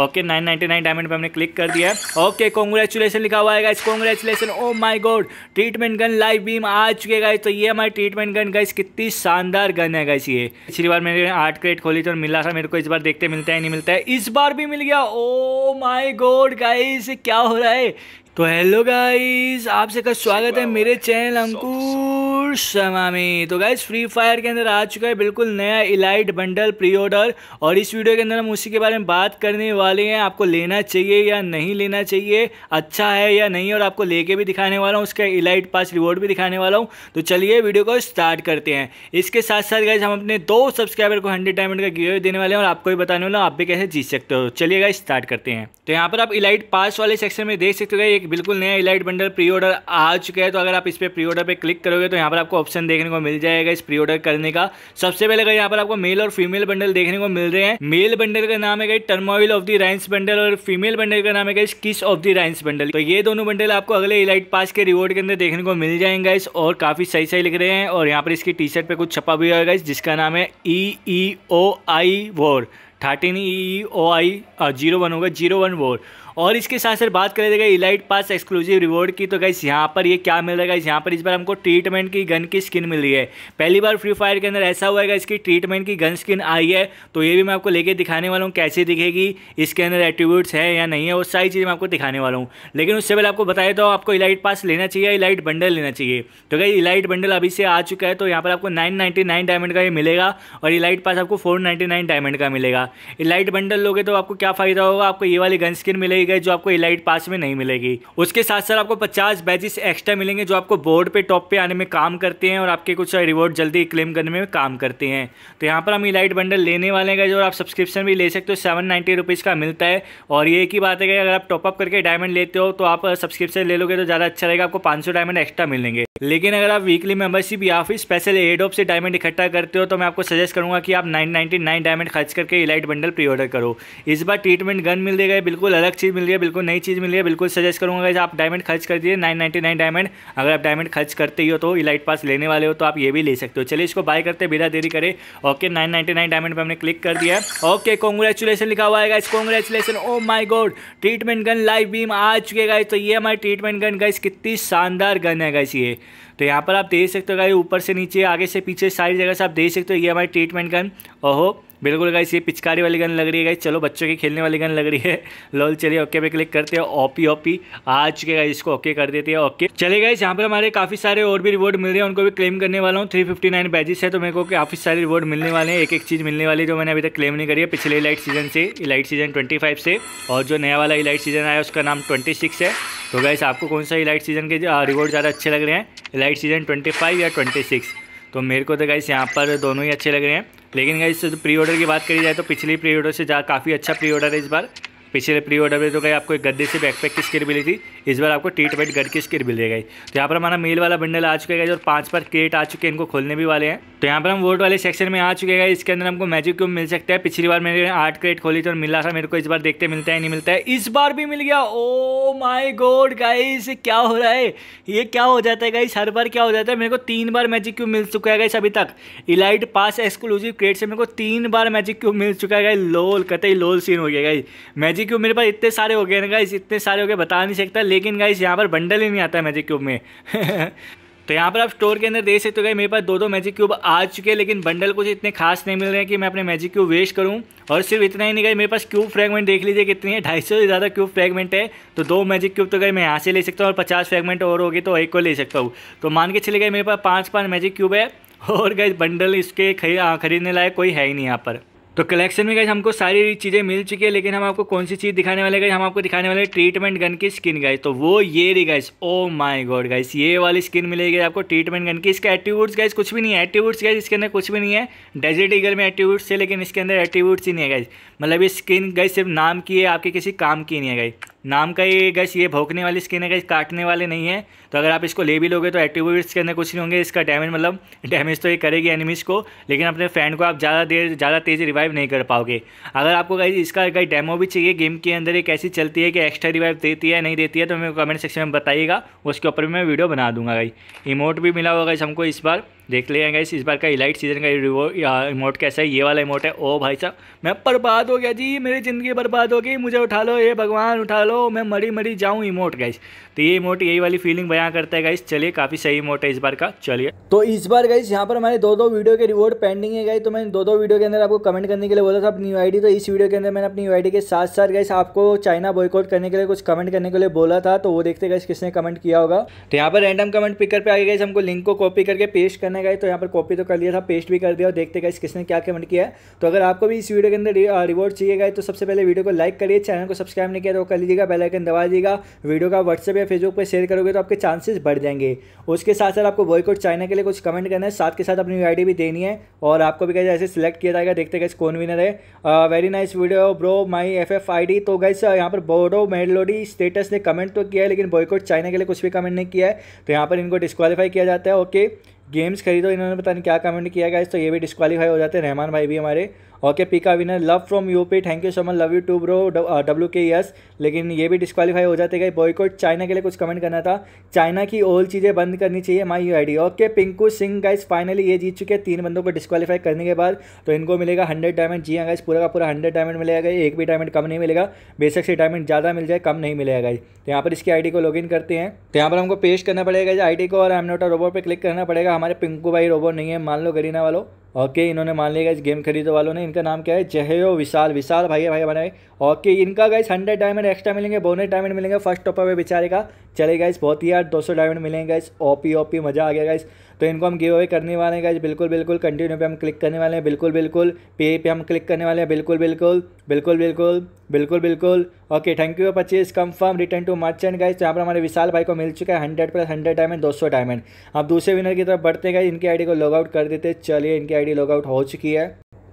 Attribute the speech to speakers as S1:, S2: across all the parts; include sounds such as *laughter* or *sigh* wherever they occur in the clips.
S1: okay nine ninety nine diamond पर हमने click कर दिया ओके कॉन्ग्रेचुलेसन लिखा हुआ है guys congratulation oh my God treatment gun live beam आ चुके गाइस तो ये हमारी ट्रीटमेंट गन गाइस कितनी शानदार गन है गाइस ये पिछली बार मैंने आर्ट क्रेट खोली तो मिला था मेरे को इस बार देखते मिलता है नहीं मिलता है इस बार भी मिल गया ओ माई गॉड गाइस क्या हो रहा है तो हेलो गाइस आपसे सबका स्वागत है मेरे चैनल अंकुर शमामी तो गाइज फ्री फायर के अंदर आ चुका है बिल्कुल नया इलाइट बंडल प्री ऑर्डर और इस वीडियो के अंदर हम उसी के बारे में बात करने वाले हैं आपको लेना चाहिए या नहीं लेना चाहिए अच्छा है या नहीं और आपको लेके भी दिखाने वाला हूँ उसका इलाइट पास रिवॉर्ड भी दिखाने वाला हूँ तो चलिए वीडियो को स्टार्ट करते हैं इसके साथ साथ गाइज हम अपने दो सब्सक्राइबर को हंड्रेड डायमंड का गिवे देने वाले हैं और आपको भी बताने वाला आप भी कैसे जीत सकते हो चलिए गाइज स्टार्ट करते हैं तो यहाँ पर आप इलाइट पास वाले सेक्शन में देख सकते हो एक बिल्कुल नया इलाइट बंडल प्री ऑर्डर आ चुका है तो अगर आप इस पर प्री ऑर्डर पर क्लिक करोगे तो यहाँ पर पर आपको ऑप्शन देखने को मिल जाएगा इस प्री ऑर्डर करने का सबसे पहले अगर यहाँ पर आपको मेल और फीमेल बंडल देखने को मिल रहे हैं मेल बंडल का नाम है turmoil of the rhinos bundle और फीमेल बंडल का नाम है किस ऑफ दी राइन्स बंडल तो ये दोनों बंडल आपको अगले इलाइट पास के रिवॉर्ड के अंदर देखने को मिल जाएंगे इस और काफी सही सही लिख रहे हैं और यहाँ पर इसकी टी शर्ट पर कुछ छपा भी होगा इस जिसका नाम है ई ई O I war thirteen E O I zero one होगा जीरो वन वोर और इसके साथ साथ बात करें देगा इलाइट पास एक्सक्लूसिव रिवॉर्ड की तो गाइस यहाँ पर ये क्या मिल रहा है यहाँ पर इस बार हमको ट्रीटमेंट की गन की स्किन मिल रही है पहली बार फ्री फायर के अंदर ऐसा हुआ है इसकी ट्रीटमेंट की गन स्किन आई है तो ये भी मैं आपको लेके दिखाने वाला हूँ कैसे दिखेगी इसके अंदर एटीट्यूड्स है या नहीं है वो सारी चीज़ मैं आपको दिखाने वाला हूँ लेकिन उससे पहले आपको बताया तो आपको इलाइट पास लेना चाहिए इलाइट बंडल लेना चाहिए तो गाइस इलाइट बंडल अभी से आ चुका है तो यहाँ पर आपको नाइन डायमंड का ये मिलेगा और इलाइट पास आपको फोर डायमंड का मिलेगा इलाइट बंडल लोगे तो आपको क्या फ़ायदा होगा आपको ये वाली गन स्किन मिलेगी गए जो आपको इलाइट पास में नहीं मिलेगी उसके साथ साथ आपको पचास बैजेस एक्स्ट्रा मिलेंगे जो आपको बोर्ड पे टॉप पे आने में काम करते हैं और आपके कुछ रिवॉर्ड जल्दी क्लेम करने में काम करते हैं तो यहाँ पर हम इलाइट बंडल लेने वाले हैं और आप सब्सक्रिप्शन भी ले सकते हो सेवन नाइन्टी रुपीज़ का मिलता है और ये की बात है कि अगर आप टॉपअप करके डायमंड लेते हो तो आप सब्सक्रिप्शन ले लोगे तो ज़्यादा अच्छा रहेगा आपको पाँच सौ डायमंड एक्स्ट्रा मिलेंगे लेकिन अगर आप वीकली मेंबरशिप या फिर स्पेशल एड ऑफ से डायमंड इकट्ठा करते हो तो मैं आपको सजेस्ट करूंगा कि आप 999 डायमंड खर्च करके इलाइट बंडल प्री ऑर्डर करो इस बार ट्रीटमेंट गन मिल देगा बिल्कुल अलग चीज़ मिल रही है बिल्कुल नई चीज़ मिल रही है बिल्कुल सजेस्ट करूँगा आप डायमंड खर्च कर दिए नाइन डायमंड अगर आप डायमंड खर्च करते ही हो तो इलाइट पास लेने वाले हो तो आप ये भी ले सकते हो चलिए इसको बाय करते बिना देरी करे ओके नाइन डायमंड पर हमने क्लिक कर दिया ओके कॉन्ग्रेचुलेसन लिखा हुआ है इस congratulation oh my God treatment gun live beam आ चुके गए तो ये हमारी ट्रीटमेंट गन गाइस कितनी शानदार गन है गाइस ये तो यहाँ पर आप देख सकते हो गाइस ऊपर से नीचे आगे से पीछे सारी जगह से आप देख सकते हो ये हमारी ट्रीटमेंट गन ओहो बिल्कुल गाइस ये पिचकारी वाली गन लग रही है गाइस चलो बच्चों की खेलने वाली गन लग रही है लोल चलिए ओके पे क्लिक करते हैं ओपी ओपी आ चुके गाइस इसको ओके कर देते हैं ओके चलिए गाइस यहाँ पर हमारे काफ़ी सारे और भी रिवॉर्ड मिल रहे हैं उनको भी क्लेम करने वाला हूँ थ्री फिफ्टी नाइन बैजेस है तो मेरे को काफ़ी सारे रिवॉर्ड मिलने वाले हैं एक एक चीज़ मिलने वाली जो मैंने अभी तक क्लेम नहीं करी है पिछले इलाइट सीजन से इलाइट सीजन ट्वेंटी फाइव से और जो नया वाला इलाइट सीजन आया उसका नाम ट्वेंटी सिक्स है तो गैस आपको कौन सा इलाइट सीजन के रिवॉर्ड ज़्यादा अच्छे लग रहे हैं इलाइट सीजन ट्वेंटी फाइव या ट्वेंटी सिक्स तो मेरे को तो गैस यहाँ पर दोनों ही अच्छे लग रहे हैं लेकिन गैस प्री ऑर्डर की बात करी जाए तो पिछली प्री ऑर्डर से ज्यादा काफ़ी अच्छा प्री ऑर्डर है इस बार पिछले प्री ऑर्डर में तो गई आपको एक गद्दे से बैकपैक की स्किल मिली थी इस बार आपको टी वेट गड की स्किल मिल गई तो यहाँ पर हमारा मेल वाला बंडल आ चुका है और पाँच बार क्रेट आ चुके हैं इनको खोलने भी वाले हैं तो यहाँ पर हम वोट वाले सेक्शन में आ चुके हैं इसके अंदर हमको मैजिक क्यूब मिल सकता है पिछली बार मैंने आठ क्रेट खोली थी और मिला था मेरे को इस बार देखते मिलता है नहीं मिलता है इस बार भी मिल गया ओ माई गोड गाइस क्या हो रहा है ये क्या हो जाता है गाई हर बार क्या हो जाता है मेरे को तीन बार मैजिक क्यूब मिल चुका है गाइस अभी तक इलाइट पास एक्सक्लूसिव क्रेट से मेरे को तीन बार मैजिक क्यूब मिल चुका है गाई लोल कतई लोल सीन हो गया गाई मैजिक मैजिक क्यूब मेरे पास इतने सारे हो गए ना गाइस इतने सारे हो गए बता नहीं सकता लेकिन गाइस यहाँ पर बंडल ही नहीं आता है मैजिक क्यूब में *laughs* तो यहाँ पर आप स्टोर के अंदर देख सकते हो गए मेरे पास दो दो मैजिक क्यूब आ चुके हैं लेकिन बंडल कुछ इतने खास नहीं मिल रहे हैं कि मैं अपने मैजिक क्यूब वेस्ट करूँ और सिर्फ इतना ही नहीं गए मेरे पास क्यूब फ्रेगमेंट देख लीजिए कितनी है ढाई सौ से ज़्यादा क्यूब फ्रेगमेंट है तो दो मैजिक क्यूब तो गए मैं यहाँ से ले सकता हूँ और पचास फ्रेगमेंट और होगी तो एक को ले सकता हूँ तो मान के चले गए मेरे पास पाँच पाँच मैजिक क्यूब है और गए बंडल इसके खरीदने लायक कोई है ही नहीं यहाँ पर तो कलेक्शन में गई हमको सारी चीज़ें मिल चुकी है लेकिन हम आपको कौन सी चीज़ दिखाने वाले गए हम आपको दिखाने वाले ट्रीटमेंट गन की स्किन गाइज तो वो ये रही guys oh my God guys ये वाली स्किन मिलेगी आपको ट्रीटमेंट गन की इसका एट्रीब्यूट्स गाइस कुछ भी नहीं है एट्रीब्यूट्स गाइस इसके अंदर कुछ भी नहीं है डेजर्ट ईगल में एट्रीब्यूट्स है लेकिन इसके अंदर एट्रीब्यूट्स ही नहीं है गाइस मतलब ये स्किन गाइज सिर्फ नाम की है आपके किसी काम की नहीं है गाइस नाम का ये गैस ये भोंकने वाली स्किन है गैस काटने वाले नहीं है तो अगर आप इसको ले भी लोगे तो एक्टिविट्स के अंदर कुछ नहीं होंगे इसका डैमेज मतलब डैमेज तो ये करेगी एनिमीज़ को लेकिन अपने फ्रेंड को आप ज़्यादा देर ज़्यादा तेज़ रिवाइव नहीं कर पाओगे अगर आपको गाइज इसका गाइज डेमो भी चाहिए गेम के अंदर ये कैसी चलती है कि एक्स्ट्रा रिवाइव देती है नहीं देती है तो मेरे को कमेंट सेक्शन में बताइएगा उसके ऊपर भी मैं वीडियो बना दूंगा गाई इमोट भी मिला होगा गाइज हमको इस बार देख ले गाइस इस बार का इलाइट सीजन का इमोट कैसा है ये वाला इमोट है ओ भाई साहब मैं बर्बाद हो गया जी मेरी ज़िंदगी बर्बाद हो गई मुझे उठा लो ये भगवान उठा लो मैं मरी मरी जाऊँ इमोट गाइस तो ये इमोट यही वाली फीलिंग बयां करता है गाइस चलिए काफ़ी सही इमोट है इस बार का चलिए तो इस बार गाइस यहाँ पर हमारे दो दो वीडियो के रिवॉर्ड पेंडिंग है गाइस तो मैंने दो दो वीडियो के अंदर आपको कमेंट करने के लिए बोला था अपनी न्यू तो इस वीडियो के अंदर मैंने अपनी न्यू के साथ साथ गाइस आपको चाइना बॉयकॉट करने के लिए कुछ कमेंट करने के लिए बोला था तो वो देखते गाइस किसने कमेंट किया होगा तो यहाँ पर रैंडम कमेंट पिकर पर आगे गया हमको लिंक को कॉपी करके पेस्ट करना करने गए तो यहाँ पर कॉपी तो कर लिया था पेस्ट भी कर दिया और देखते गए किसने क्या कमेंट किया है तो अगर आपको भी इस वीडियो के अंदर रिवॉर्ड चाहिए गए तो सबसे पहले वीडियो को लाइक करिए चैनल को सब्सक्राइब नहीं किया तो कर लीजिएगा बेलाइकन दबा दीजिएगा वीडियो का व्हाट्सएप या फेसबुक पर शेयर करोगे तो आपके चांसेस बढ़ जाएंगे उसके साथ साथ आपको बॉयकॉट चाइना के लिए कुछ कमेंट करना है साथ के साथ अपनी आई भी देनी है और आपको भी कैसे ऐसे सिलेक्ट किया जाएगा देखते गए कौन विनर है very nice video bro my F F I D तो गाइस यहाँ पर बोरो मेडलोडी स्टेटस ने कमेंट तो किया है लेकिन बॉयकॉट चाइना के लिए कुछ भी कमेंट नहीं किया है तो यहाँ पर इनको डिस्कालीफाई किया जाता है ओके गेम्स खरीदो इन्होंने पता नहीं क्या कमेंट किया गया तो ये भी डिस्कवालीफाई हो जाते हैं रहमान भाई भी हमारे ओके पी का winner love from UP thank you so much love you too bro W K yes लेकिन ये भी डिस्कालीफाई हो जाते गए बॉयकॉट चाइना के लिए कुछ कमेंट करना था चाइना की ओल चीज़ें बंद करनी चाहिए my U I okay Pinku Singh guys finally ये जीत चुके हैं तीन बंदों को डिस्कालीफाई करने के बाद तो इनको मिलेगा हंड्रेड डायमंड जी हाँ गाइज पूरा का पूरा हंड्रेड डायमंड मिलेगा एक भी डायमंड कम नहीं मिलेगा बेशक से डायमंड ज़्यादा मिल जाए कम नहीं मिलेगा गाइज तो यहाँ पर इसकी आई को लॉग करते हैं तो यहाँ पर हमको पेश करना पड़ेगा आई डी को और एमनोटा रोबोट पर क्लिक करना पड़ेगा हमारे पिंकू भाई रोबोट नहीं है मान लो गरीना वालों ओके इन्होंने मान लिया इस गेम खरीदने वालों ने इनका नाम क्या है जहेयो विशाल विशाल भाई है भाई बनाए ओके इनका गाइस हंड्रेड डायमंड एक्स्ट्रा मिलेंगे बोनस डायमंड मिलेंगे फर्स्ट टॉपर पे बेचारे का चले गए बहुत ही यार 200 डायमंड मिलेंगे गाइस ओपी ओपी मज़ा आ गया गाइस तो इनको हम गिव अवे करने वाले हैं गाइस बिल्कुल बिल्कुल कंटिन्यू पे हम क्लिक करने वाले हैं बिल्कुल बिल्कुल पे पे हम क्लिक करने वाले हैं बिल्कुल बिल्कुल बिल्कुल बिल्कुल बिल्कुल बिल्कुल ओके थैंक यू पच्चीस confirm return to merchant guys यहाँ पर हमारे विशाल भाई को मिल चुका है हंड्रेड प्लस हंड्रेड डायमंड दो सौ डायमंड अब दूसरे विनर की तरफ बढ़ते गए इनकी इनकी डी को लॉग आउट कर देते चलिए इनकी डी लॉग आउट हो चुकी है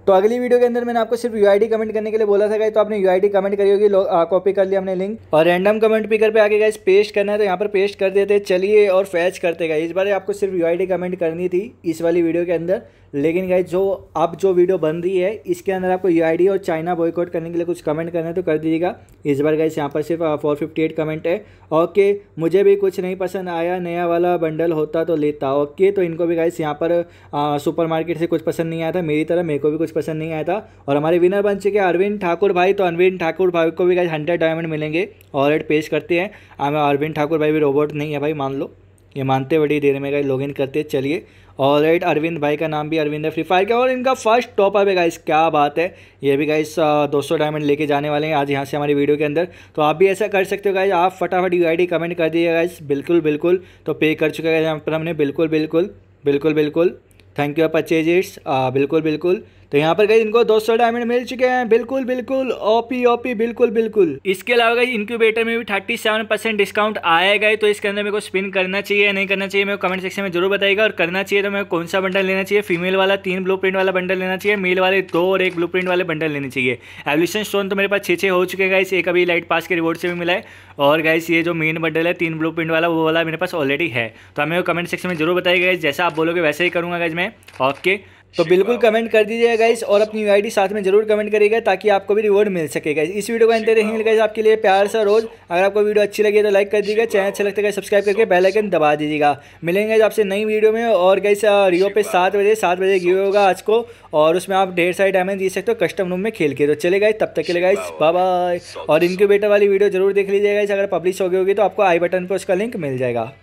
S1: तो अगली वीडियो के अंदर मैंने आपको सिर्फ यू कमेंट करने के लिए बोला था गाइस तो आपने यू कमेंट करी होगी कॉपी कर लिया हमने लिंक और रैंडम कमेंट पिकर पे आगे गाइस पेस्ट करना है तो यहाँ पर पेस्ट कर देते चलिए और फैच करते गए इस बार आपको सिर्फ यू कमेंट करनी थी इस वाली वीडियो के अंदर लेकिन गाइज जो अब जो वीडियो बन रही है इसके अंदर आपको यू और चाइना बॉयकॉट करने के लिए कुछ कमेंट करना है तो कर दीजिएगा इस बार गाइज यहाँ पर सिर्फ फोर फिफ्टी एट कमेंट है ओके मुझे भी कुछ नहीं पसंद आया नया वाला बंडल होता तो लेता ओके तो इनको भी गाइज यहाँ पर सुपर uh, मार्केट से कुछ पसंद नहीं आया था मेरी तरह मेरे को भी कुछ पसंद नहीं आया था और हमारे विनर बन चुके हैं अरविंद ठाकुर भाई तो अरविंद ठाकुर भाई को भी गाइज हंड्रेड डायमंड मिलेंगे ऑलरेडी पेश करते हैं हमें अरविंद ठाकुर भाई भी रोबोट नहीं है भाई मान लो ये मानते बड़ी देर में गए लॉग इन करते चलिए और राइट अरविंद भाई का नाम भी अरविंद है फ्री फायर का और इनका फर्स्ट टॉप अप है गाइस क्या बात है ये भी गाइस दो सौ डायमंड लेके जाने वाले हैं आज यहाँ से हमारी वीडियो के अंदर तो आप भी ऐसा कर सकते हो गाइस आप फटाफट यू आई डी कमेंट कर दीजिए गाइस बिल्कुल बिल्कुल तो पे कर चुके हैं यहाँ पर हमने बिल्कुल बिल्कुल बिल्कुल बिल्कुल थैंक यू परचेजेस बिल्कुल बिल्कुल तो यहाँ पर गई इनको 200 डायमंड मिल चुके हैं बिल्कुल बिल्कुल ओपी ओपी बिल्कुल बिल्कुल इसके अलावा गई इनक्यूबेटर में भी 37 परसेंट डिस्काउंट आया गए तो इसके अंदर मेरे को स्पिन करना चाहिए नहीं करना चाहिए मेरे को कमेंट सेक्शन में जरूर बताएगा और करना चाहिए तो मेरे कौन सा बंडल लेना चाहिए फीमेल वाला तीन ब्लू वाला बंडल लेना चाहिए मेल वाले दो और एक ब्लू वाले बंडल लेने चाहिए एवल्यूशन स्टोन तो मेरे पास छः छः हो चुके हैं गाइस एक अभी लाइट पास के रिवॉर्ड से भी मिला है और गाइस ये जो मेन बंडल है तीन ब्लू वाला वो वाला मेरे पास ऑलरेडी है तो हमें कमेंट सेक्शन में जरूर बताएगा जैसा आप बोलोगे वैसे ही करूँगा गाइज मैं ओके तो बिल्कुल कमेंट कर दीजिएगा इस और अपनी आई साथ में जरूर कमेंट करिएगा ताकि आपको भी रिवॉर्ड मिल सके गाइस इस वीडियो का इंतजार रहेंगे गाइस आपके लिए प्यार सा रोज अगर आपको वीडियो अच्छी लगी तो लाइक कर दीजिएगा चैनल अच्छा लगता है सब्सक्राइब तो करके बेलाइकन दबा दीजिएगा मिलेंगे आपसे नई वीडियो में और गाइस रियो uh, पे सात बजे सात बजे गिव होगा आज को और उसमें आप ढेर सारे डायमंड दे सकते हो कस्टम रूम में खेल के तो चले गए तब तक के लिए गाइस बाय और इनक्यूबेटर वाली वीडियो जरूर देख लीजिएगा अगर पब्लिश हो गई होगी तो आपको आई बटन पर उसका लिंक मिल जाएगा